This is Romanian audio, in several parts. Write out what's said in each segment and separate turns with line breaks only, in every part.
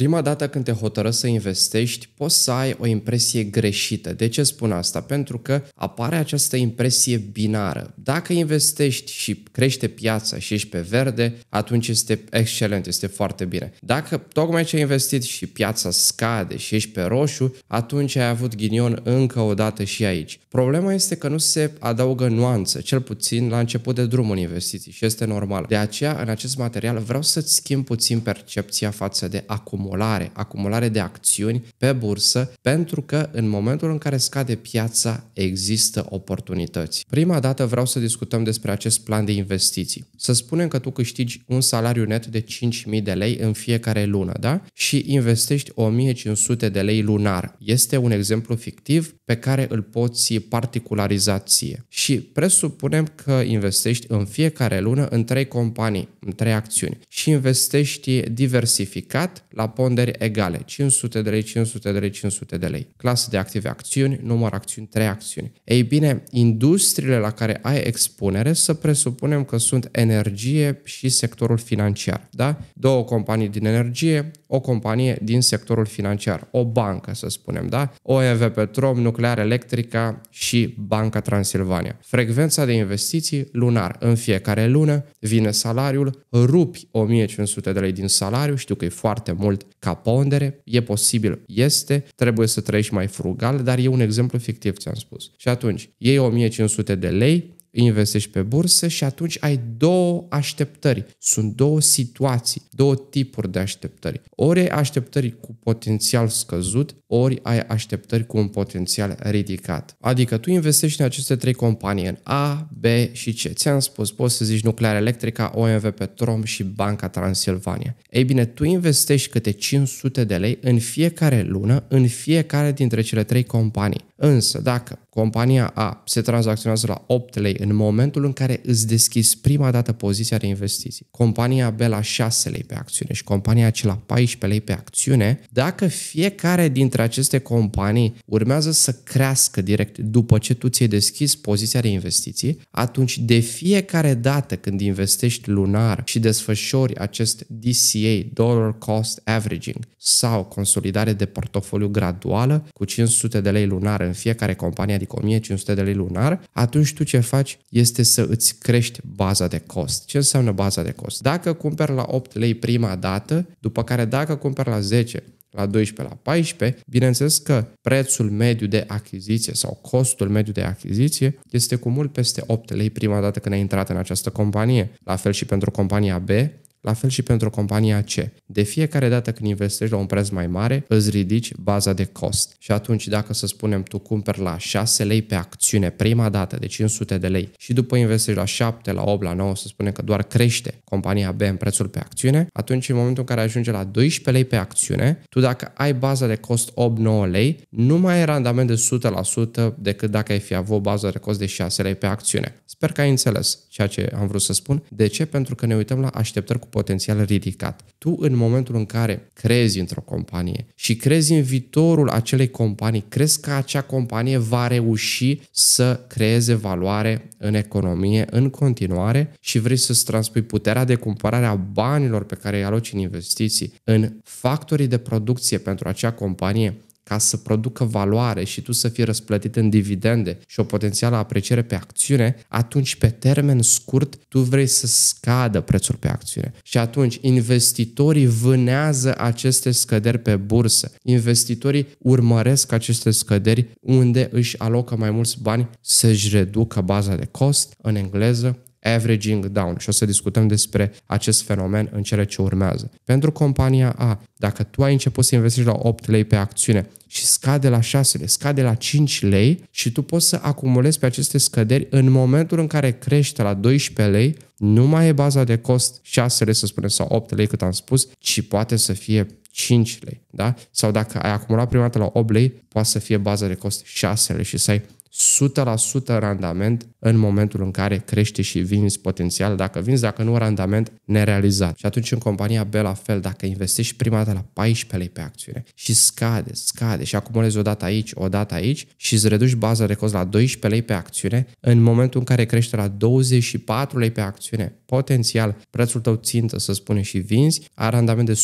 Prima dată când te hotărăști să investești, poți să ai o impresie greșită. De ce spun asta? Pentru că apare această impresie binară. Dacă investești și crește piața și ești pe verde, atunci este excelent, este foarte bine. Dacă tocmai ce ai investit și piața scade și ești pe roșu, atunci ai avut ghinion încă o dată și aici. Problema este că nu se adaugă nuanță, cel puțin la început de drum în investiții și este normal. De aceea, în acest material vreau să-ți schimb puțin percepția față de acum acumulare, acumulare de acțiuni pe bursă, pentru că în momentul în care scade piața există oportunități. Prima dată vreau să discutăm despre acest plan de investiții. Să spunem că tu câștigi un salariu net de 5.000 de lei în fiecare lună, da? Și investești 1.500 de lei lunar. Este un exemplu fictiv pe care îl poți particulariza ție. Și presupunem că investești în fiecare lună în trei companii, în trei acțiuni și investești diversificat la ponderi egale, 500 de lei, 500 de lei, 500 de lei. Clasă de active acțiuni, număr acțiuni, 3 acțiuni. Ei bine, industriile la care ai expunere, să presupunem că sunt energie și sectorul financiar. Da? Două companii din energie, o companie din sectorul financiar, o bancă, să spunem, da? OEV Petrom, Nuclear Electrica și Banca Transilvania. Frecvența de investiții lunar. În fiecare lună vine salariul, rupi 1500 de lei din salariu, știu că e foarte mult mult ca pondere, e posibil, este, trebuie să trăiești mai frugal, dar e un exemplu fictiv, ți-am spus. Și atunci, iei 1500 de lei, investești pe bursă și atunci ai două așteptări. Sunt două situații, două tipuri de așteptări. Ori ai așteptări cu potențial scăzut, ori ai așteptări cu un potențial ridicat. Adică tu investești în aceste trei companii, în A, B și C. Ți-am spus, poți să zici Nuclear Electrica, OMV Petrom și Banca Transilvania. Ei bine, tu investești câte 500 de lei în fiecare lună, în fiecare dintre cele trei companii. Însă, dacă compania A se tranzacționează la 8 lei în momentul în care îți deschizi prima dată poziția de investiții, compania B la 6 lei pe acțiune și compania C la 14 lei pe acțiune, dacă fiecare dintre aceste companii urmează să crească direct după ce tu ți-ai deschis poziția de investiții, atunci de fiecare dată când investești lunar și desfășori acest DCA, Dollar Cost Averaging, sau consolidare de portofoliu graduală cu 500 de lei lunar în fiecare companie, adică 1500 de lei lunar, atunci tu ce faci este să îți crești baza de cost. Ce înseamnă baza de cost? Dacă cumperi la 8 lei prima dată, după care dacă cumperi la 10, la 12, la 14, bineînțeles că prețul mediu de achiziție sau costul mediu de achiziție este cu mult peste 8 lei prima dată când ai intrat în această companie. La fel și pentru compania B, la fel și pentru compania C. De fiecare dată când investești la un preț mai mare, îți ridici baza de cost. Și atunci, dacă să spunem, tu cumperi la 6 lei pe acțiune prima dată de deci 500 de lei și după investești la 7, la 8, la 9, să spunem că doar crește compania B în prețul pe acțiune, atunci în momentul în care ajunge la 12 lei pe acțiune, tu dacă ai baza de cost 8-9 lei, nu mai e randament de 100% decât dacă ai fi avut baza de cost de 6 lei pe acțiune. Sper că ai înțeles ceea ce am vrut să spun. De ce? Pentru că ne uităm la așteptări cu potențial ridicat. Tu, în momentul în care crezi într-o companie și crezi în viitorul acelei companii, crezi că acea companie va reuși să creeze valoare în economie în continuare și vrei să-ți transpui puterea de cumpărare a banilor pe care îi aloci în investiții, în factorii de producție pentru acea companie, ca să producă valoare și tu să fii răsplătit în dividende și o potențială apreciere pe acțiune, atunci pe termen scurt tu vrei să scadă prețul pe acțiune. Și atunci investitorii vânează aceste scăderi pe bursă. Investitorii urmăresc aceste scăderi unde își alocă mai mulți bani să-și reducă baza de cost, în engleză averaging down și o să discutăm despre acest fenomen în cele ce urmează. Pentru compania A, dacă tu ai început să investești la 8 lei pe acțiune și scade la 6 lei, scade la 5 lei și tu poți să acumulezi pe aceste scăderi în momentul în care crește la 12 lei, nu mai e baza de cost 6 lei, să spunem, sau 8 lei cât am spus, ci poate să fie 5 lei, da? Sau dacă ai acumulat prima dată la 8 lei, poate să fie baza de cost 6 lei și să ai 100% randament în momentul în care crește și vinzi potențial, dacă vinzi, dacă nu, randament nerealizat. Și atunci în compania B la fel, dacă investești prima dată la 14 lei pe acțiune și scade, scade și acumulezi o dată aici, o dată aici și îți reduci baza de cost la 12 lei pe acțiune, în momentul în care crește la 24 lei pe acțiune, potențial prețul tău țintă, să spune și vinzi, are randament de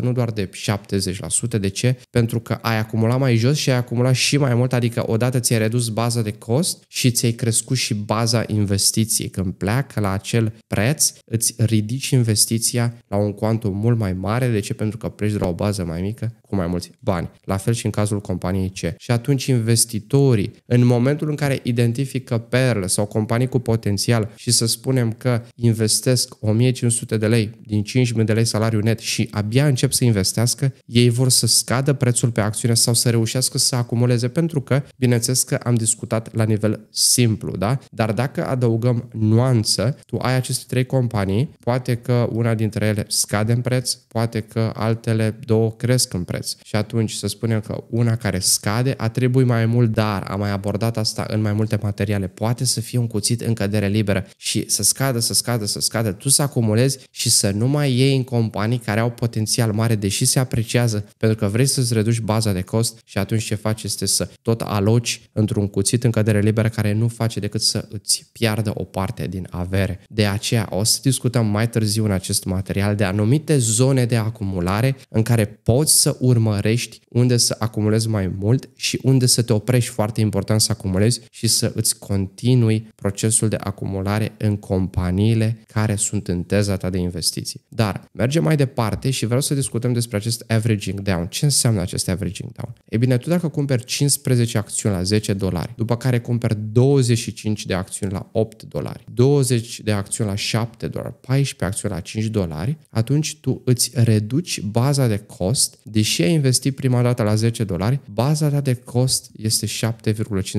100%, nu doar de 70%. De ce? Pentru că ai acumulat mai jos și ai acumulat și mai mult, adică odată ți-ai redus redus baza de cost și ți-ai crescut și baza investiției. Când pleacă la acel preț, îți ridici investiția la un cuantum mult mai mare. De ce? Pentru că pleci de la o bază mai mică cu mai mulți bani. La fel și în cazul companiei C. Și atunci investitorii, în momentul în care identifică perle sau companii cu potențial și să spunem că investesc 1500 de lei din 5000 de lei salariu net și abia încep să investească, ei vor să scadă prețul pe acțiune sau să reușească să acumuleze pentru că, bineînțeles că am discutat la nivel simplu, da? Dar dacă adăugăm nuanță, tu ai aceste trei companii, poate că una dintre ele scade în preț, poate că altele două cresc în preț preț. Și atunci să spunem că una care scade a trebuit mai mult, dar am mai abordat asta în mai multe materiale. Poate să fie un cuțit în cădere liberă și să scadă, să scadă, să scadă, tu să acumulezi și să nu mai iei în companii care au potențial mare, deși se apreciază, pentru că vrei să-ți reduci baza de cost și atunci ce faci este să tot aloci într-un cuțit în cădere liberă care nu face decât să îți piardă o parte din avere. De aceea o să discutăm mai târziu în acest material de anumite zone de acumulare în care poți să urmărești unde să acumulezi mai mult și unde să te oprești, foarte important să acumulezi și să îți continui procesul de acumulare în companiile care sunt în teza ta de investiții. Dar mergem mai departe și vreau să discutăm despre acest averaging down. Ce înseamnă acest averaging down? E bine, tu dacă cumperi 15 acțiuni la 10 dolari, după care cumperi 25 de acțiuni la 8 dolari, 20 de acțiuni la 7 dolari, 14 acțiuni la 5 dolari, atunci tu îți reduci baza de cost, deși ce ai investit prima dată la 10 dolari, baza ta de cost este 7,56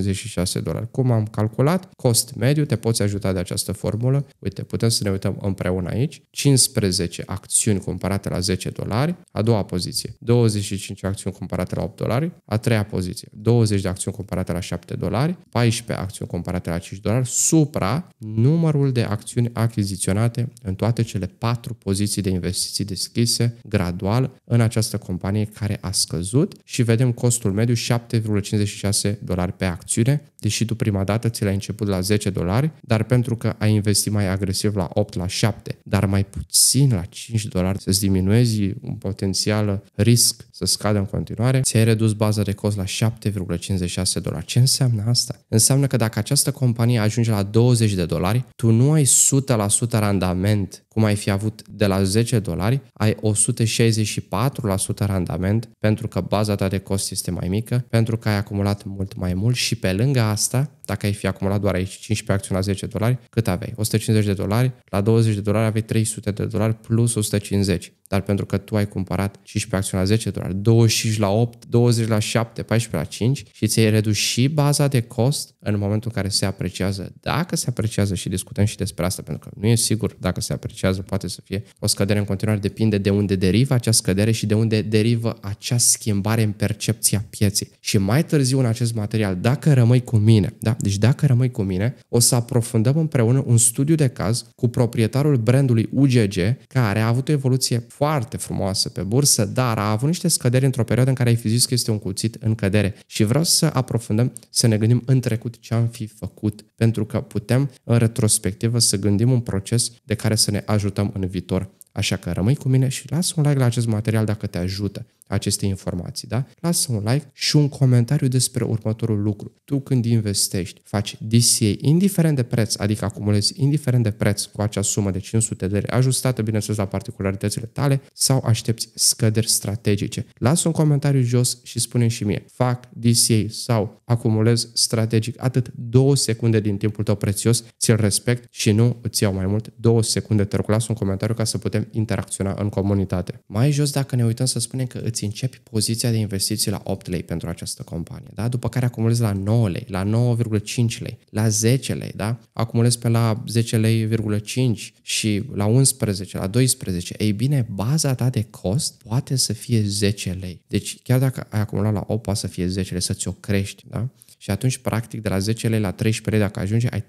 dolari. Cum am calculat? Cost mediu, te poți ajuta de această formulă. Uite, putem să ne uităm împreună aici. 15 acțiuni comparate la 10 dolari, a doua poziție. 25 acțiuni comparate la 8 dolari, a treia poziție. 20 de acțiuni comparate la 7 dolari, 14 acțiuni comparate la 5 dolari, supra numărul de acțiuni achiziționate în toate cele patru poziții de investiții deschise gradual în această companie care a scăzut și vedem costul mediu 7,56 dolari pe acțiune, deși tu prima dată ți l-ai început la 10 dolari, dar pentru că ai investit mai agresiv la 8, la 7, dar mai puțin la 5 dolari să-ți diminuezi un potențial risc să scadă în continuare, ți-ai redus baza de cost la 7,56 dolari. Ce înseamnă asta? Înseamnă că dacă această companie ajunge la 20 de dolari, tu nu ai 100% randament cum ai fi avut de la 10 dolari, ai 164% randament pentru că baza ta de cost este mai mică, pentru că ai acumulat mult mai mult și pe lângă asta dacă ai fi acumulat doar aici 15 acțiuni la 10 dolari, cât aveai? 150 de dolari, la 20 de dolari aveai 300 de dolari plus 150. Dar pentru că tu ai cumpărat 15 acțiuni la 10 dolari, 25 la 8, 20 la 7, 14 la 5 și ți-ai redus și baza de cost în momentul în care se apreciază. Dacă se apreciază și discutăm și despre asta, pentru că nu e sigur dacă se apreciază, poate să fie o scădere în continuare, depinde de unde derivă acea scădere și de unde derivă acea schimbare în percepția pieței. Și mai târziu în acest material, dacă rămâi cu mine, da? Deci dacă rămâi cu mine, o să aprofundăm împreună un studiu de caz cu proprietarul brandului UGG, care a avut o evoluție foarte frumoasă pe bursă, dar a avut niște scăderi într-o perioadă în care ai fi zis că este un cuțit în cădere. Și vreau să aprofundăm, să ne gândim în trecut ce am fi făcut, pentru că putem în retrospectivă să gândim un proces de care să ne ajutăm în viitor. Așa că rămâi cu mine și lasă un like la acest material dacă te ajută aceste informații, da? Lasă un like și un comentariu despre următorul lucru. Tu când investești, faci DCA indiferent de preț, adică acumulezi indiferent de preț cu acea sumă de 500 de lei ajustată, bineînțeles, la particularitățile tale sau aștepți scăderi strategice. Lasă un comentariu jos și spune și mie, fac DCA sau acumulez strategic atât două secunde din timpul tău prețios, ți-l respect și nu îți iau mai mult două secunde. Te rog, lasă un comentariu ca să putem putem interacționa în comunitate. Mai jos, dacă ne uităm să spunem că îți începi poziția de investiții la 8 lei pentru această companie, da? după care acumulezi la 9 lei, la 9,5 lei, la 10 lei, da? acumulezi pe la 10 lei,5 și la 11, la 12, ei bine, baza ta de cost poate să fie 10 lei. Deci chiar dacă ai acumulat la 8, poate să fie 10 lei, să ți-o crești. Da? Și atunci, practic, de la 10 lei la 13 lei, dacă ajunge ai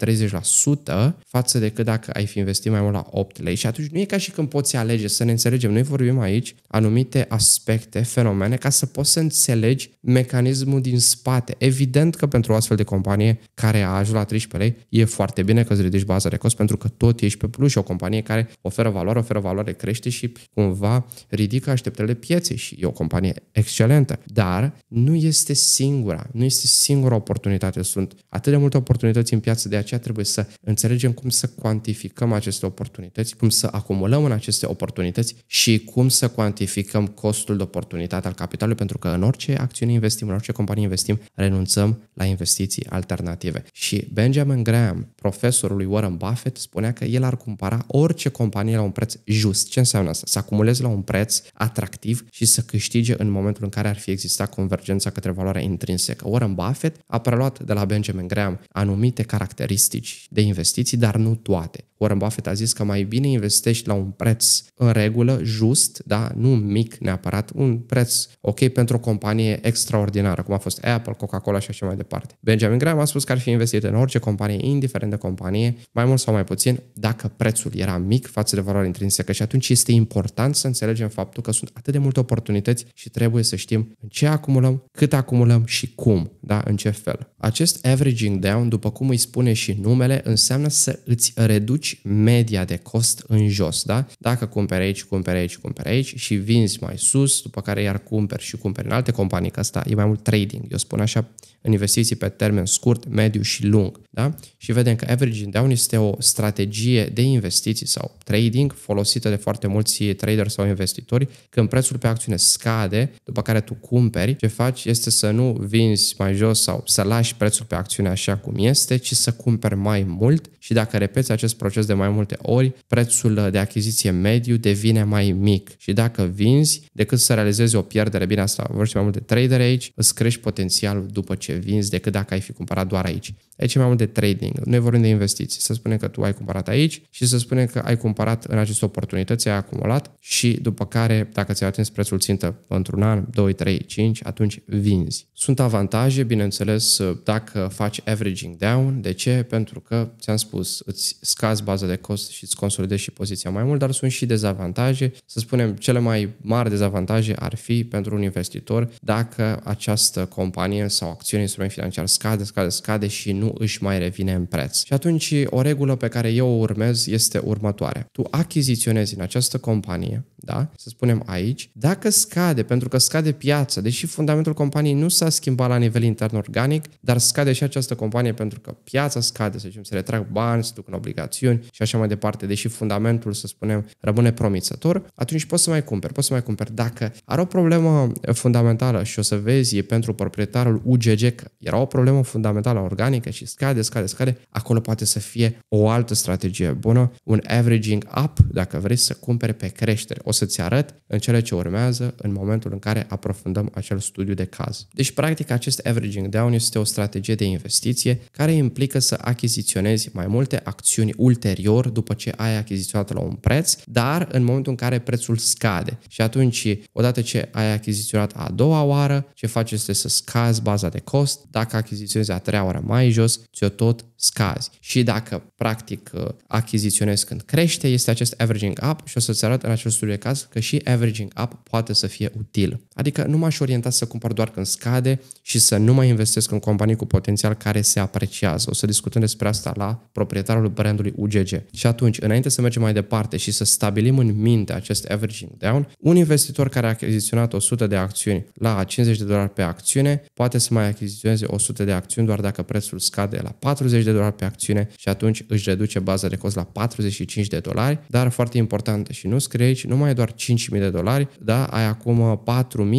30% față de cât dacă ai fi investit mai mult la 8 lei. Și atunci nu e ca și când poți alege, să ne înțelegem. Noi vorbim aici anumite aspecte, fenomene, ca să poți să înțelegi mecanismul din spate. Evident că pentru o astfel de companie care a ajuns la 13 lei, e foarte bine că îți ridici baza de cost pentru că tot ești pe plus și o companie care oferă valoare, oferă valoare, crește și cumva ridică așteptările pieței și e o companie excelentă. Dar nu este singura, nu este singura oportunitate. Sunt atât de multe oportunități în piață, de aceea trebuie să înțelegem cum să cuantificăm aceste oportunități, cum să acumulăm în aceste oportunități și cum să cuantificăm costul de oportunitate al capitalului, pentru că în orice acțiune investim, în orice companie investim, renunțăm la investiții alternative. Și Benjamin Graham, profesorul lui Warren Buffett, spunea că el ar cumpăra orice companie la un preț just. Ce înseamnă asta? Să acumuleze la un preț atractiv și să câștige în momentul în care ar fi existat convergența către valoarea intrinsecă. Warren Buffett a preluat de la Benjamin Graham anumite caracteristici de investiții, dar nu toate. Warren Buffett a zis că mai bine investești la un preț în regulă, just, da, nu mic neapărat, un preț ok pentru o companie extraordinară, cum a fost Apple, Coca-Cola și așa mai departe. Benjamin Graham a spus că ar fi investit în orice companie, indiferent de companie, mai mult sau mai puțin, dacă prețul era mic față de valoarea intrinsecă și atunci este important să înțelegem faptul că sunt atât de multe oportunități și trebuie să știm în ce acumulăm, cât acumulăm și cum, da, în ce fel. Acest averaging down, după cum îi spune și numele, înseamnă să îți reduci media de cost în jos, da? Dacă cumperi aici, cumperi aici, cumperi aici și vinzi mai sus, după care iar cumperi și cumperi în alte companii, că asta e mai mult trading, eu spun așa, în investiții pe termen scurt, mediu și lung, da? Și vedem că averaging down este o strategie de investiții sau trading folosită de foarte mulți trader sau investitori, când prețul pe acțiune scade, după care tu cumperi, ce faci este să nu vinzi mai jos sau să lași prețul pe acțiune așa cum este, ci să cumperi mai mult și dacă repeți acest proces de mai multe ori, prețul de achiziție mediu devine mai mic și dacă vinzi, decât să realizezi o pierdere, bine asta vorbește mai mult de trader aici, îți crești potențialul după ce vinzi decât dacă ai fi cumpărat doar aici. Aici e mai mult de trading, noi vorbim de investiții, să spunem că tu ai cumpărat aici și să spunem că ai cumpărat în aceste oportunități, ai acumulat și după care, dacă ți-ai atins prețul țintă într-un an, 2, 3, 5, atunci vinzi. Sunt avantaje, bineînțeles, bineînțeles, dacă faci averaging down. De ce? Pentru că, ți-am spus, îți scazi baza de cost și îți consolidezi și poziția mai mult, dar sunt și dezavantaje. Să spunem, cele mai mari dezavantaje ar fi pentru un investitor dacă această companie sau acțiune, instrument financiar scade, scade, scade și nu își mai revine în preț. Și atunci, o regulă pe care eu o urmez este următoarea. Tu achiziționezi în această companie da? să spunem aici, dacă scade, pentru că scade piața, deși fundamentul companiei nu s-a schimbat la nivel intern organic, dar scade și această companie pentru că piața scade, să zicem, se retrag bani, se duc în obligațiuni și așa mai departe, deși fundamentul, să spunem, rămâne promițător, atunci poți să mai cumperi, poți să mai cumperi. Dacă are o problemă fundamentală și o să vezi e pentru proprietarul UGG că era o problemă fundamentală organică și scade, scade, scade, acolo poate să fie o altă strategie bună, un averaging up, dacă vrei să cumperi pe creștere. O o să-ți arăt în cele ce urmează în momentul în care aprofundăm acel studiu de caz. Deci, practic, acest averaging down este o strategie de investiție care implică să achiziționezi mai multe acțiuni ulterior după ce ai achiziționat la un preț, dar în momentul în care prețul scade. Și atunci, odată ce ai achiziționat a doua oară, ce faci este să scazi baza de cost, dacă achiziționezi a treia oară mai jos, ți-o tot scazi. Și dacă practic achiziționezi când crește, este acest averaging up și o să-ți arăt în acest studiu caz că și averaging up poate să fie util. Adică nu m-aș orienta să cumpăr doar când scade și să nu mai investesc în companii cu potențial care se apreciază. O să discutăm despre asta la proprietarul brandului UGG. Și atunci, înainte să mergem mai departe și să stabilim în minte acest averaging down, un investitor care a achiziționat 100 de acțiuni la 50 de dolari pe acțiune poate să mai achiziționeze 100 de acțiuni doar dacă prețul scade la 40 de dolari pe acțiune și atunci își reduce baza de cost la 45 de dolari, dar foarte important și nu scrie aici, numai ai doar 5.000 de dolari, da? ai acum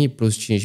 4.000 plus 5.000,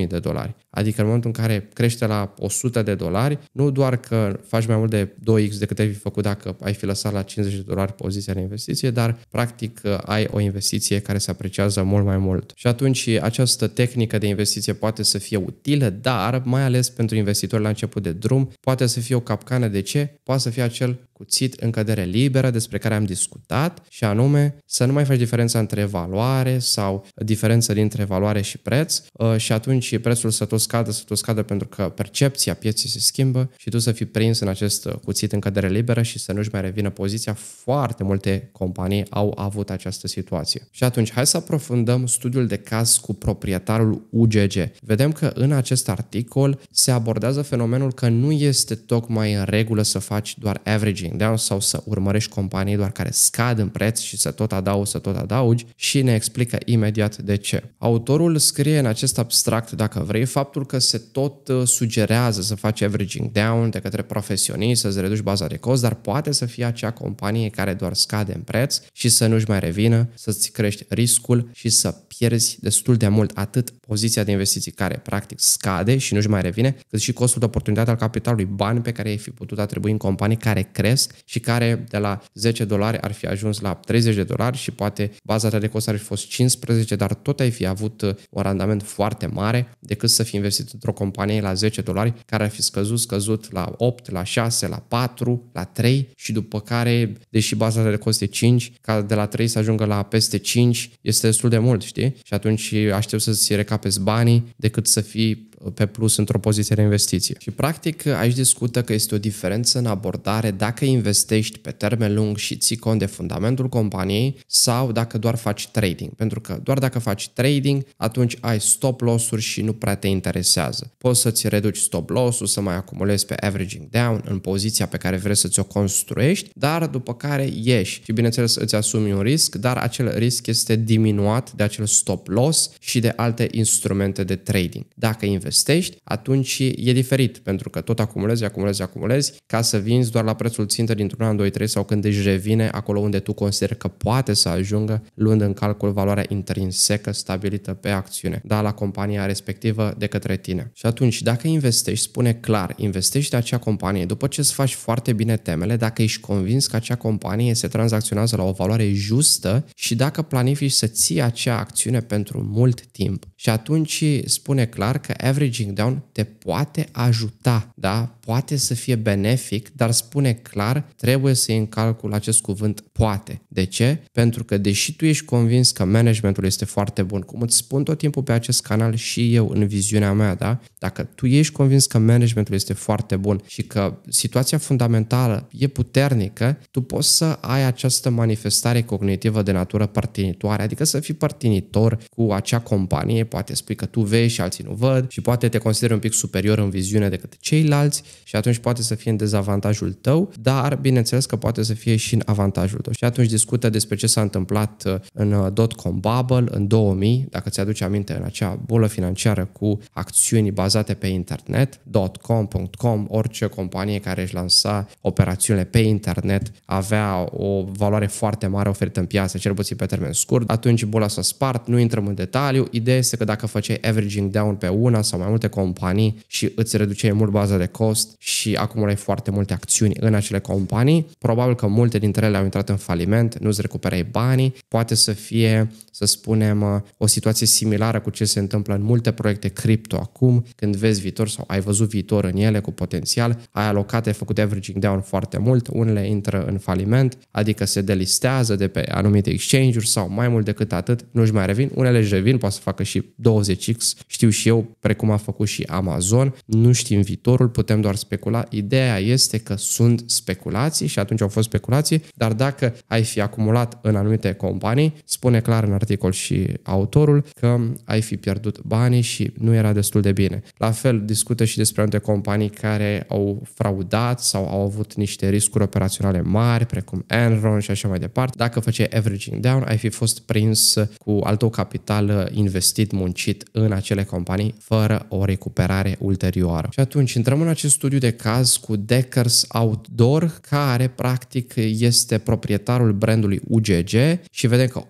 9.000 de dolari. Adică în momentul în care crește la 100 de dolari, nu doar că faci mai mult de 2x decât ai fi făcut dacă ai fi lăsat la 50 de dolari poziția de investiție, dar practic ai o investiție care se apreciază mult mai mult. Și atunci această tehnică de investiție poate să fie utilă, dar mai ales pentru investitori la început de drum, poate să fie o capcană. De ce? Poate să fie acel cuțit în cădere liberă despre care am discutat și anume să nu mai faci diferența între valoare sau diferența dintre valoare și preț uh, și atunci prețul să tot scadă să tot scadă pentru că percepția pieței se schimbă și tu să fii prins în acest cuțit în cădere liberă și să nu-și mai revină poziția. Foarte multe companii au avut această situație. Și atunci hai să aprofundăm studiul de caz cu proprietarul UGG. Vedem că în acest articol se abordează fenomenul că nu este tocmai în regulă să faci doar averaging down sau să urmărești companii doar care scad în preț și să tot adaugi, să tot adaugi și ne explică imediat de ce. Autorul scrie în acest abstract, dacă vrei, fapt faptul că se tot uh, sugerează să faci averaging down de către profesioniști, să-ți reduci baza de cost, dar poate să fie acea companie care doar scade în preț și să nu-și mai revină, să-ți crești riscul și să pierzi destul de mult atât poziția de investiții care practic scade și nu-și mai revine, cât și costul de oportunitate al capitalului, bani pe care ei fi putut atribui în companii care cresc și care de la 10 dolari ar fi ajuns la 30 de dolari și poate baza ta de cost ar fi fost 15, dar tot ai fi avut uh, un randament foarte mare decât să fi investit într-o companie la 10 dolari care ar fi scăzut, scăzut la 8, la 6, la 4, la 3 și după care, deși baza ta de cost e 5, ca de la 3 să ajungă la peste 5 este destul de mult, știi? Și atunci aștept să-ți recap capeți banii decât să fii pe plus într-o poziție de investiție. Și practic aici discută că este o diferență în abordare dacă investești pe termen lung și ții cont de fundamentul companiei sau dacă doar faci trading. Pentru că doar dacă faci trading, atunci ai stop loss-uri și nu prea te interesează. Poți să-ți reduci stop loss-ul, să mai acumulezi pe averaging down în poziția pe care vrei să ți-o construiești, dar după care ieși. Și bineînțeles îți asumi un risc, dar acel risc este diminuat de acel stop loss și de alte instrumente de trading. Dacă investești investești, atunci e diferit, pentru că tot acumulezi, acumulezi, acumulezi, ca să vinzi doar la prețul țintă dintr-un an, 2, 3 sau când își revine acolo unde tu consideri că poate să ajungă, luând în calcul valoarea intrinsecă stabilită pe acțiune, da, la compania respectivă de către tine. Și atunci, dacă investești, spune clar, investești în acea companie, după ce îți faci foarte bine temele, dacă ești convins că acea companie se tranzacționează la o valoare justă și dacă planifici să ții acea acțiune pentru mult timp. Și atunci spune clar că average averaging down te poate ajuta, da? poate să fie benefic, dar spune clar, trebuie să iei în calcul acest cuvânt poate. De ce? Pentru că deși tu ești convins că managementul este foarte bun, cum îți spun tot timpul pe acest canal și eu în viziunea mea, da? Dacă tu ești convins că managementul este foarte bun și că situația fundamentală e puternică, tu poți să ai această manifestare cognitivă de natură părtinitoare, adică să fii părtinitor cu acea companie, poate spui că tu vezi și alții nu văd și poate te consideri un pic superior în viziune decât ceilalți, și atunci poate să fie în dezavantajul tău, dar bineînțeles că poate să fie și în avantajul tău. Și atunci discută despre ce s-a întâmplat uh, în uh, dot-com bubble în 2000, dacă ți-aduci aminte în acea bulă financiară cu acțiuni bazate pe internet, .com, .com, orice companie care își lansa operațiunile pe internet avea o valoare foarte mare oferită în piață, cel puțin pe termen scurt, atunci bula s-a spart, nu intrăm în detaliu, ideea este că dacă făceai averaging down pe una sau mai multe companii și îți reduceai mult baza de cost, fost și acumulai foarte multe acțiuni în acele companii. Probabil că multe dintre ele au intrat în faliment, nu-ți recuperai banii, poate să fie, să spunem, o situație similară cu ce se întâmplă în multe proiecte cripto acum, când vezi viitor sau ai văzut viitor în ele cu potențial, ai alocat, ai făcut averaging down foarte mult, unele intră în faliment, adică se delistează de pe anumite exchange-uri sau mai mult decât atât, nu-și mai revin, unele își revin, poate să facă și 20x, știu și eu, precum a făcut și Amazon, nu știm viitorul, putem doar specula. Ideea este că sunt speculații și atunci au fost speculații, dar dacă ai fi acumulat în anumite companii, spune clar în articol și autorul că ai fi pierdut banii și nu era destul de bine. La fel discută și despre anumite companii care au fraudat sau au avut niște riscuri operaționale mari, precum Enron și așa mai departe. Dacă făceai averaging down, ai fi fost prins cu altul capital investit, muncit în acele companii, fără o recuperare ulterioară. Și atunci intrăm în acest studiu de caz cu Deckers Outdoor, care practic este proprietarul brandului UGG și vedem că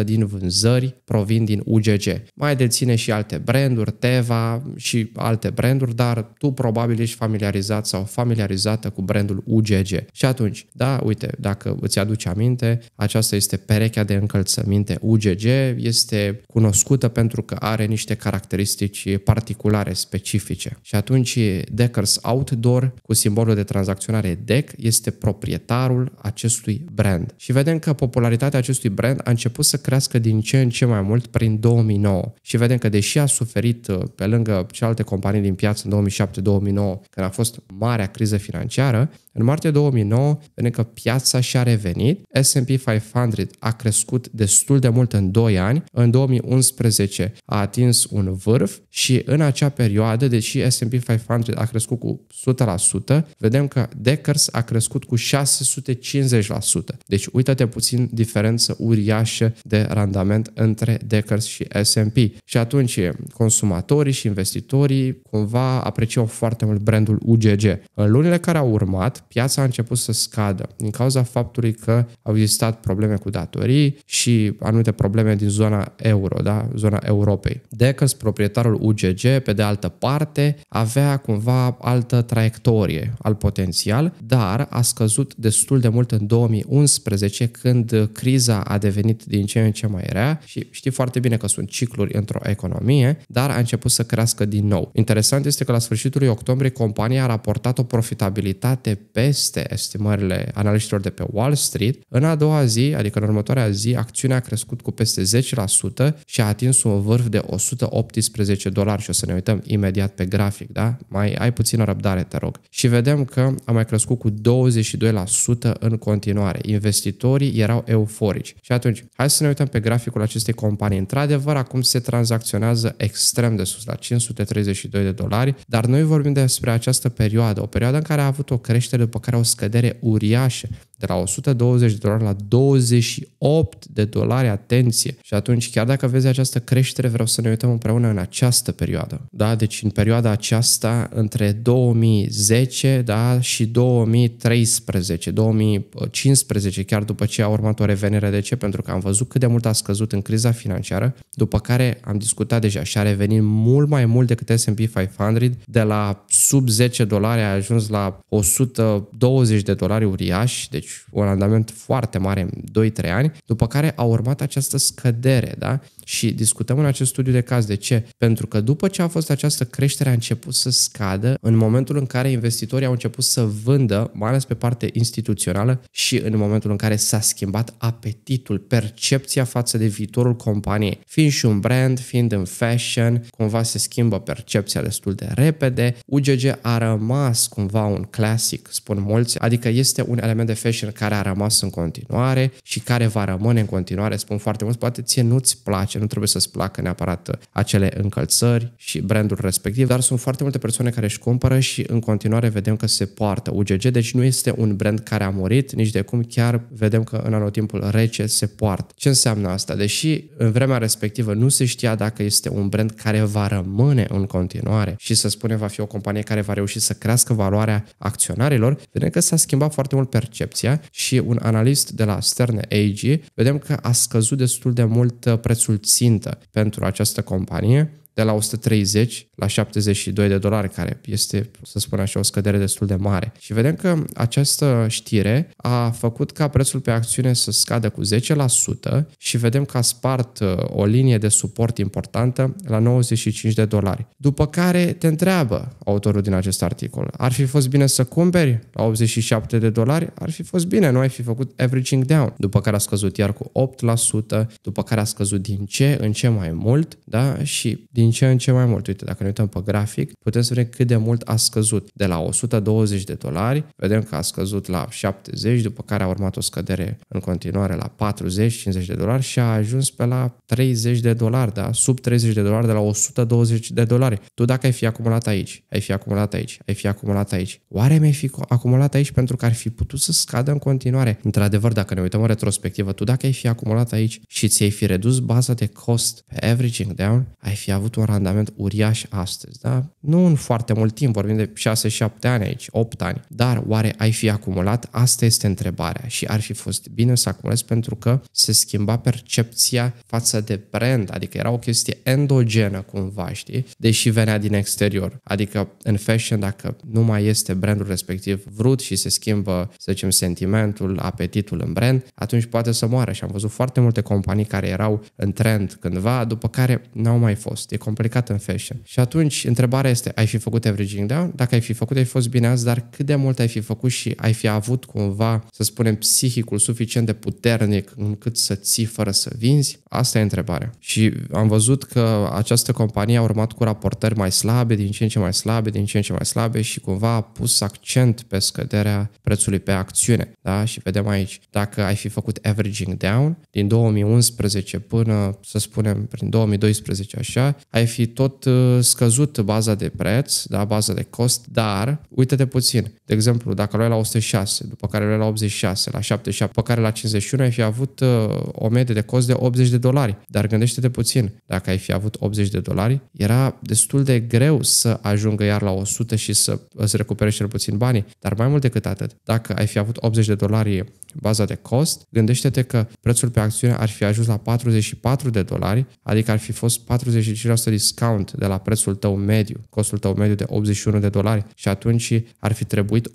80% din vânzări provin din UGG. Mai deține și alte branduri, Teva și alte branduri, dar tu probabil ești familiarizat sau familiarizată cu brandul UGG. Și atunci, da, uite, dacă îți aduci aminte, aceasta este perechea de încălțăminte UGG, este cunoscută pentru că are niște caracteristici particulare, specifice. Și atunci Deckers Sneakers Outdoor cu simbolul de tranzacționare DEC este proprietarul acestui brand. Și vedem că popularitatea acestui brand a început să crească din ce în ce mai mult prin 2009 și vedem că deși a suferit uh, pe lângă celelalte companii din piață în 2007-2009 când a fost marea criză financiară, în martie 2009, pentru că piața și-a revenit, S&P 500 a crescut destul de mult în 2 ani, în 2011 a atins un vârf și în acea perioadă, deși S&P 500 a crescut cu 100%, vedem că Deckers a crescut cu 650%. Deci uită-te puțin diferență uriașă de randament între Deckers și S&P. Și atunci consumatorii și investitorii cumva apreciau foarte mult brandul UGG. În lunile care au urmat, Piața a început să scadă din cauza faptului că au existat probleme cu datorii și anumite probleme din zona euro, da? zona Europei. Decăs, proprietarul UGG, pe de altă parte, avea cumva altă traiectorie al potențial, dar a scăzut destul de mult în 2011 când criza a devenit din ce în ce mai rea și știi foarte bine că sunt cicluri într-o economie, dar a început să crească din nou. Interesant este că la sfârșitul lui octombrie compania a raportat o profitabilitate peste estimările analiștilor de pe Wall Street, în a doua zi, adică în următoarea zi, acțiunea a crescut cu peste 10% și a atins un vârf de 118 dolari și o să ne uităm imediat pe grafic, da? Mai ai puțină răbdare, te rog. Și vedem că a mai crescut cu 22% în continuare. Investitorii erau euforici. Și atunci, hai să ne uităm pe graficul acestei companii. Într-adevăr, acum se tranzacționează extrem de sus, la 532 de dolari, dar noi vorbim despre această perioadă, o perioadă în care a avut o creștere pe care au scădere uriașă de la 120 de dolari la 28 de dolari, atenție! Și atunci, chiar dacă vezi această creștere, vreau să ne uităm împreună în această perioadă. Da, deci în perioada aceasta, între 2010 da, și 2013, 2015, chiar după ce a urmat o revenire. De ce? Pentru că am văzut cât de mult a scăzut în criza financiară, după care am discutat deja și a revenit mult mai mult decât S&P 500, de la sub 10 dolari a ajuns la 120 de dolari uriași, deci deci un randament foarte mare în 2-3 ani, după care a urmat această scădere, da? Și discutăm în acest studiu de caz de ce? Pentru că după ce a fost această creștere a început să scadă în momentul în care investitorii au început să vândă, mai ales pe parte instituțională și în momentul în care s-a schimbat apetitul, percepția față de viitorul companiei. Fiind și un brand, fiind în fashion, cumva se schimbă percepția destul de repede. UGG a rămas cumva un clasic, spun mulți, adică este un element de fashion care a rămas în continuare și care va rămâne în continuare, spun foarte mulți, poate ție nu-ți place place, nu trebuie să-ți placă neapărat uh, acele încălțări și brandul respectiv, dar sunt foarte multe persoane care își cumpără și în continuare vedem că se poartă UGG, deci nu este un brand care a murit nici de cum, chiar vedem că în anotimpul rece se poartă. Ce înseamnă asta? Deși în vremea respectivă nu se știa dacă este un brand care va rămâne în continuare și să spunem va fi o companie care va reuși să crească valoarea acționarilor, vedem că s-a schimbat foarte mult percepția și un analist de la Stern AG vedem că a scăzut destul de mult uh, prețul țintă pentru această companie de la 130 la 72 de dolari, care este, să spun așa, o scădere destul de mare. Și vedem că această știre a făcut ca prețul pe acțiune să scadă cu 10% și vedem că a spart uh, o linie de suport importantă la 95 de dolari. După care te întreabă autorul din acest articol, ar fi fost bine să cumperi la 87 de dolari? Ar fi fost bine, nu ai fi făcut averaging down. După care a scăzut iar cu 8%, după care a scăzut din ce în ce mai mult, da? Și din din ce în ce mai mult. Uite, dacă ne uităm pe grafic, putem să vedem cât de mult a scăzut. De la 120 de dolari, vedem că a scăzut la 70, după care a urmat o scădere în continuare la 40-50 de dolari și a ajuns pe la 30 de dolari, da? sub 30 de dolari, de la 120 de dolari. Tu dacă ai fi acumulat aici, ai fi acumulat aici, ai fi acumulat aici, oare mi-ai fi acumulat aici pentru că ar fi putut să scadă în continuare? Într-adevăr, dacă ne uităm în retrospectivă, tu dacă ai fi acumulat aici și ți-ai fi redus baza de cost pe averaging down, ai fi avut avut un randament uriaș astăzi, da? Nu în foarte mult timp, vorbim de 6-7 ani aici, 8 ani, dar oare ai fi acumulat? Asta este întrebarea și ar fi fost bine să acumulezi pentru că se schimba percepția față de brand, adică era o chestie endogenă cumva, știi? Deși venea din exterior, adică în fashion dacă nu mai este brandul respectiv vrut și se schimbă, să zicem, sentimentul, apetitul în brand, atunci poate să moară și am văzut foarte multe companii care erau în trend cândva, după care n-au mai fost. E complicat în fashion. Și atunci, întrebarea este, ai fi făcut averaging, da? Dacă ai fi făcut, ai fost bine azi, dar cât de mult ai fi făcut și ai fi avut cumva, să spunem, psihicul suficient de puternic încât să ții fără să vinzi? Asta e întrebarea. Și am văzut că această companie a urmat cu raportări mai slabe, din ce în ce mai slabe, din ce în ce mai slabe și cumva a pus accent pe scăderea prețului pe acțiune. Da? Și vedem aici, dacă ai fi făcut averaging down din 2011 până, să spunem, prin 2012 așa, ai fi tot uh, scăzut baza de preț, da, baza de cost, dar uite-te puțin. De exemplu, dacă luai la 106, după care luai la 86, la 77, după care la 51, ai fi avut uh, o medie de cost de 80 de dolari. Dar gândește-te puțin, dacă ai fi avut 80 de dolari, era destul de greu să ajungă iar la 100 și să îți recuperești cel puțin banii. Dar mai mult decât atât, dacă ai fi avut 80 de dolari baza de cost, gândește-te că prețul pe acțiune ar fi ajuns la 44 de dolari, adică ar fi fost 45 50% discount de la prețul tău mediu, costul tău mediu de 81 de dolari și atunci ar fi trebuit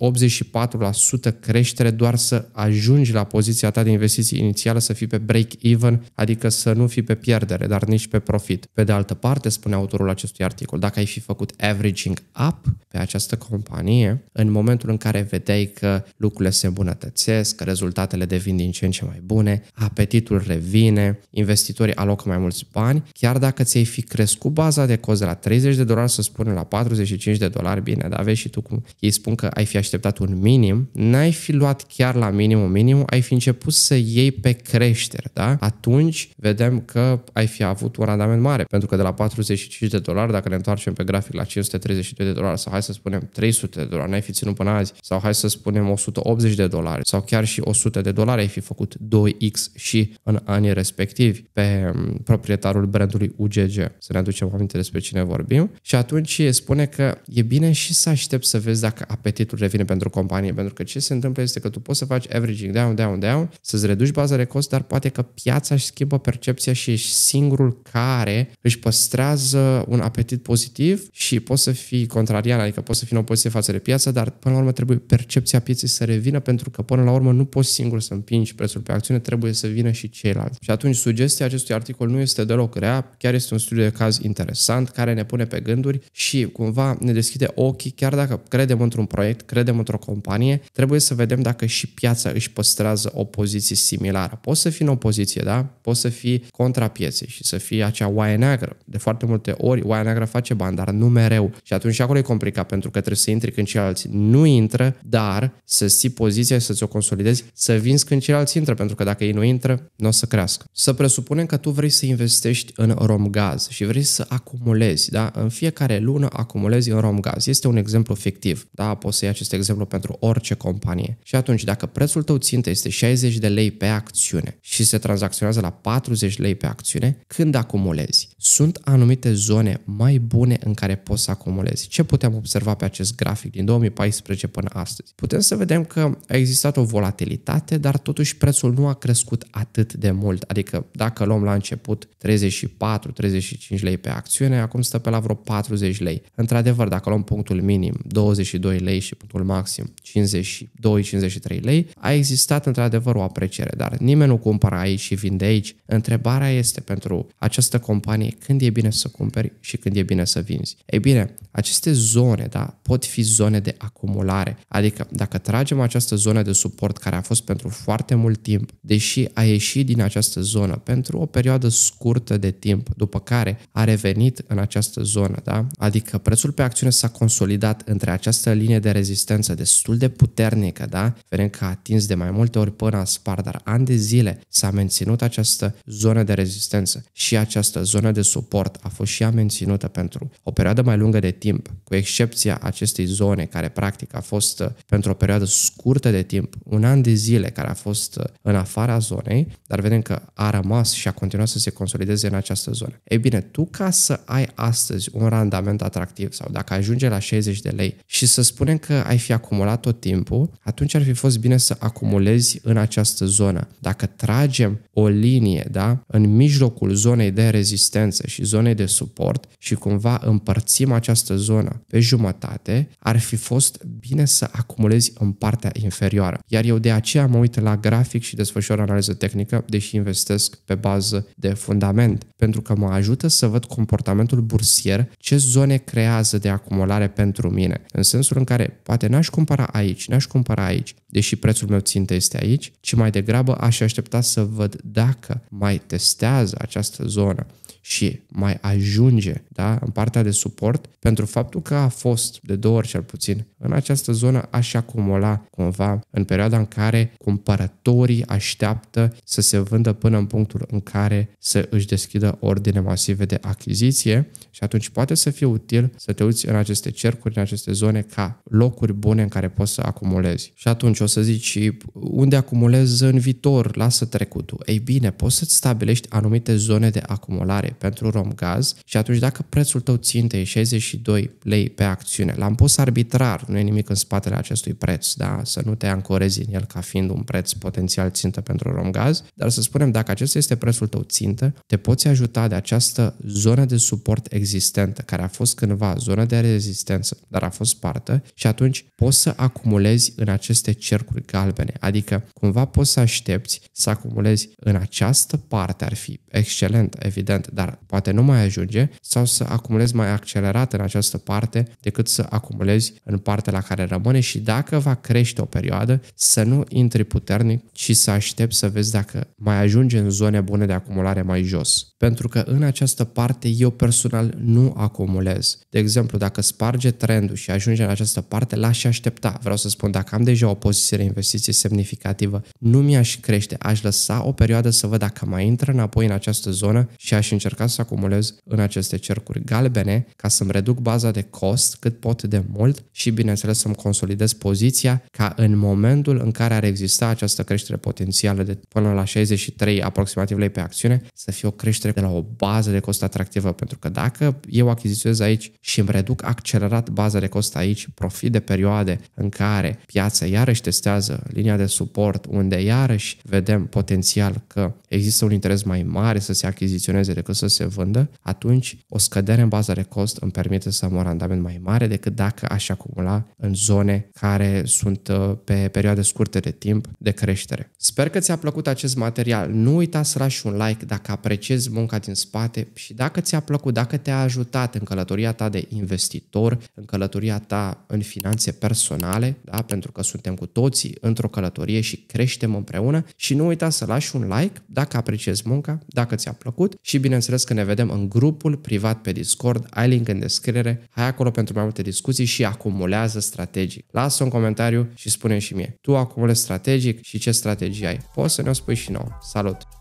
84% creștere doar să ajungi la poziția ta de investiții inițială să fii pe break-even, adică să nu fii pe pierdere, dar nici pe profit. Pe de altă parte, spune autorul acestui articol, dacă ai fi făcut averaging up pe această companie, în momentul în care vedeai că lucrurile se îmbunătățesc, că rezultatele devin din ce în ce mai bune, apetitul revine, investitorii alocă mai mulți bani, chiar dacă ți-ai fi crescut crescut baza de cost de la 30 de dolari, să spunem, la 45 de dolari, bine, dar vezi și tu cum ei spun că ai fi așteptat un minim, n-ai fi luat chiar la minim un minim, ai fi început să iei pe creștere, da? Atunci vedem că ai fi avut un randament mare, pentru că de la 45 de dolari, dacă ne întoarcem pe grafic la 532 de dolari, sau hai să spunem 300 de dolari, n-ai fi ținut până azi, sau hai să spunem 180 de dolari, sau chiar și 100 de dolari, ai fi făcut 2x și în anii respectivi pe mm, proprietarul brandului UGG. Să ne aducem aminte despre cine vorbim și atunci spune că e bine și să aștept să vezi dacă apetitul revine pentru companie, pentru că ce se întâmplă este că tu poți să faci averaging down, down, down, să-ți reduci baza de cost, dar poate că piața își schimbă percepția și ești singurul care își păstrează un apetit pozitiv și poți să fii contrarian, adică poți să fii în opoziție față de piață, dar până la urmă trebuie percepția pieței să revină pentru că până la urmă nu poți singur să împingi prețul pe acțiune, trebuie să vină și ceilalți. Și atunci sugestia acestui articol nu este deloc rea, chiar este un studiu de caz caz interesant care ne pune pe gânduri și cumva ne deschide ochii, chiar dacă credem într-un proiect, credem într-o companie, trebuie să vedem dacă și piața își păstrează o poziție similară. Poți să fii în opoziție, da? Poți să fii contra pieței și să fii acea oaie neagră. De foarte multe ori oaia neagră face bani, dar nu mereu. Și atunci acolo e complicat pentru că trebuie să intri când ceilalți nu intră, dar să ții poziția, să-ți o consolidezi, să vinzi când ceilalți intră, pentru că dacă ei nu intră, nu o să crească. Să presupunem că tu vrei să investești în Romgaz și vrei dori să acumulezi, da? În fiecare lună acumulezi în RomGaz. Este un exemplu fictiv, da? Poți să iei acest exemplu pentru orice companie. Și atunci, dacă prețul tău țintă este 60 de lei pe acțiune și se tranzacționează la 40 lei pe acțiune, când acumulezi? sunt anumite zone mai bune în care poți să acumulezi. Ce putem observa pe acest grafic din 2014 până astăzi? Putem să vedem că a existat o volatilitate, dar totuși prețul nu a crescut atât de mult. Adică dacă luăm la început 34-35 lei pe acțiune, acum stă pe la vreo 40 lei. Într-adevăr, dacă luăm punctul minim 22 lei și punctul maxim 52-53 lei, a existat într-adevăr o apreciere, dar nimeni nu cumpără aici și vinde aici. Întrebarea este pentru această companie când e bine să cumperi și când e bine să vinzi. Ei bine, aceste zone da, pot fi zone de acumulare, adică dacă tragem această zonă de suport care a fost pentru foarte mult timp, deși a ieșit din această zonă pentru o perioadă scurtă de timp, după care a revenit în această zonă, da? adică prețul pe acțiune s-a consolidat între această linie de rezistență destul de puternică, da? vedem că a atins de mai multe ori până a spart, dar ani de zile s-a menținut această zonă de rezistență și această zonă de de suport a fost și ea menținută pentru o perioadă mai lungă de timp, cu excepția acestei zone care practic a fost uh, pentru o perioadă scurtă de timp, un an de zile care a fost uh, în afara zonei, dar vedem că a rămas și a continuat să se consolideze în această zonă. Ei bine, tu ca să ai astăzi un randament atractiv sau dacă ajunge la 60 de lei și să spunem că ai fi acumulat tot timpul, atunci ar fi fost bine să acumulezi în această zonă. Dacă tragem o linie da, în mijlocul zonei de rezistență, rezistență și zone de suport și cumva împărțim această zonă pe jumătate, ar fi fost bine să acumulezi în partea inferioară. Iar eu de aceea mă uit la grafic și desfășor analiză tehnică, deși investesc pe bază de fundament, pentru că mă ajută să văd comportamentul bursier, ce zone creează de acumulare pentru mine, în sensul în care poate n-aș cumpăra aici, n-aș cumpăra aici, deși prețul meu țintă este aici, ci mai degrabă aș aștepta să văd dacă mai testează această zonă și mai ajunge da, în partea de suport pentru faptul că a fost de două ori cel puțin în această zonă aș acumula cumva în perioada în care cumpărătorii așteaptă să se vândă până în punctul în care să își deschidă ordine masive de achiziție și atunci poate să fie util să te uiți în aceste cercuri, în aceste zone, ca locuri bune în care poți să acumulezi. Și atunci o să zici, unde acumulez în viitor, lasă trecutul. Ei bine, poți să-ți stabilești anumite zone de acumulare pentru Romgaz și atunci dacă prețul tău ținte e 62 lei pe acțiune, l-am pus arbitrar, nu e nimic în spatele acestui preț, da? să nu te ancorezi în el ca fiind un preț potențial țintă pentru Romgaz, dar să spunem, dacă acesta este prețul tău țintă, te poți ajuta de această zonă de suport existentă existentă, care a fost cândva zona de rezistență, dar a fost spartă și atunci poți să acumulezi în aceste cercuri galbene, adică cumva poți să aștepți să acumulezi în această parte, ar fi excelent, evident, dar poate nu mai ajunge, sau să acumulezi mai accelerat în această parte decât să acumulezi în partea la care rămâne și dacă va crește o perioadă, să nu intri puternic, ci să aștepți să vezi dacă mai ajunge în zone bune de acumulare mai jos. Pentru că în această parte eu personal nu acumulez. De exemplu, dacă sparge trendul și ajunge în această parte, l-aș aștepta. Vreau să spun, dacă am deja o poziție de investiție semnificativă, nu mi-aș crește, aș lăsa o perioadă să văd dacă mai intră înapoi în această zonă și aș încerca să acumulez în aceste cercuri galbene ca să-mi reduc baza de cost cât pot de mult și, bineînțeles, să-mi consolidez poziția ca în momentul în care ar exista această creștere potențială de până la 63 aproximativ lei pe acțiune, să fie o creștere de la o bază de cost atractivă, pentru că dacă eu achiziționez aici și îmi reduc accelerat baza de cost aici, profit de perioade în care piața iarăși testează linia de suport, unde iarăși vedem potențial că există un interes mai mare să se achiziționeze decât să se vândă, atunci o scădere în baza de cost îmi permite să am un randament mai mare decât dacă aș acumula în zone care sunt uh, pe perioade scurte de timp de creștere. Sper că ți-a plăcut acest material. Nu uita să lași un like dacă apreciezi munca din spate și dacă ți-a plăcut, dacă te te-a ajutat în călătoria ta de investitor, în călătoria ta în finanțe personale, da? pentru că suntem cu toții într-o călătorie și creștem împreună și nu uita să lași un like dacă apreciezi munca, dacă ți-a plăcut și bineînțeles că ne vedem în grupul privat pe Discord, ai link în descriere, hai acolo pentru mai multe discuții și acumulează strategii. Lasă un comentariu și spune și mie, tu acumulezi strategic și ce strategie ai? Poți să ne-o spui și nouă. Salut!